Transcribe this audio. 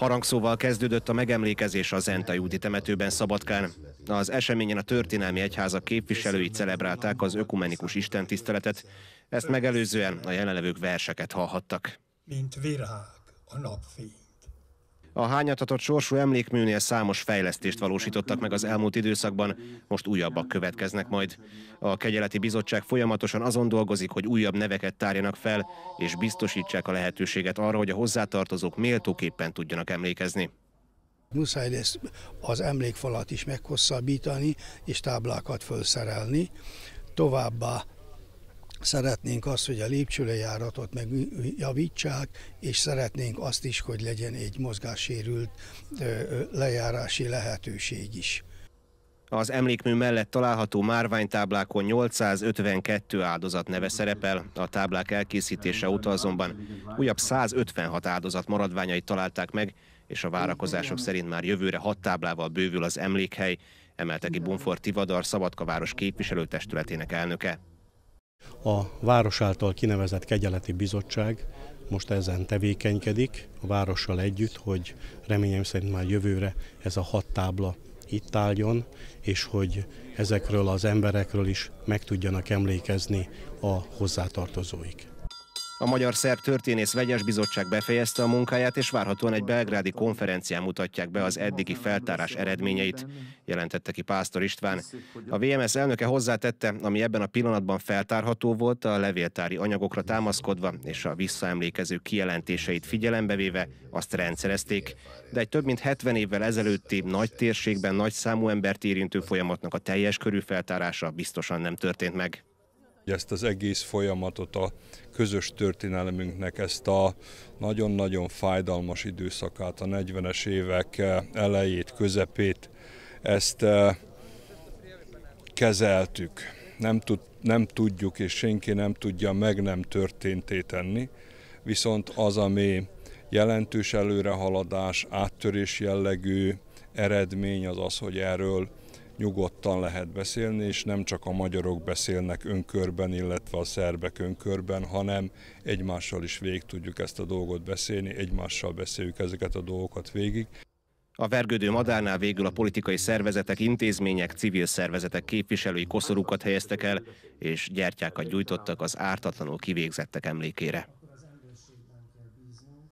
Harangszóval kezdődött a megemlékezés a Zenta Júdi temetőben Szabadkán. Az eseményen a történelmi egyházak képviselői celebrálták az ökumenikus istentiszteletet, ezt megelőzően a jelenlevők verseket hallhattak. Mint virág a napfény. A hányatatott sorsú emlékműnél számos fejlesztést valósítottak meg az elmúlt időszakban, most újabbak következnek majd. A kegyeleti bizottság folyamatosan azon dolgozik, hogy újabb neveket tárjanak fel, és biztosítsák a lehetőséget arra, hogy a hozzátartozók méltóképpen tudjanak emlékezni. Muszáj lesz az emlékfalat is meghosszabbítani, és táblákat felszerelni. Továbbá Szeretnénk azt, hogy a lépcsőlejáratot megjavítsák, és szeretnénk azt is, hogy legyen egy mozgássérült lejárási lehetőség is. Az emlékmű mellett található márványtáblákon 852 áldozat neve szerepel, a táblák elkészítése óta azonban újabb 156 áldozat maradványait találták meg, és a várakozások szerint már jövőre hat táblával bővül az emlékhely, emelte ki Bonfort Tivadar Szabadkaváros képviselőtestületének elnöke. A város által kinevezett kegyeleti bizottság most ezen tevékenykedik a várossal együtt, hogy reményem szerint már jövőre ez a hat tábla itt álljon, és hogy ezekről az emberekről is meg tudjanak emlékezni a hozzátartozóik. A Magyar Szerb Történész Vegyes Bizottság befejezte a munkáját, és várhatóan egy belgrádi konferencián mutatják be az eddigi feltárás eredményeit, jelentette ki Pásztor István. A VMS elnöke hozzátette, ami ebben a pillanatban feltárható volt, a levéltári anyagokra támaszkodva és a visszaemlékező kijelentéseit figyelembe véve azt rendszerezték, de egy több mint 70 évvel ezelőtti nagy térségben nagy számú embert érintő folyamatnak a teljes körű feltárása biztosan nem történt meg ezt az egész folyamatot, a közös történelmünknek, ezt a nagyon-nagyon fájdalmas időszakát, a 40-es évek eh, elejét, közepét, ezt eh, kezeltük. Nem, tud, nem tudjuk, és senki nem tudja meg nem történté tenni, viszont az, ami jelentős előrehaladás, áttörés jellegű eredmény az az, hogy erről nyugodtan lehet beszélni, és nem csak a magyarok beszélnek önkörben, illetve a szerbek önkörben, hanem egymással is végig tudjuk ezt a dolgot beszélni, egymással beszéljük ezeket a dolgokat végig. A vergődő madárnál végül a politikai szervezetek, intézmények, civil szervezetek képviselői koszorúkat helyeztek el, és gyertyákat gyújtottak az ártatlanul kivégzettek emlékére.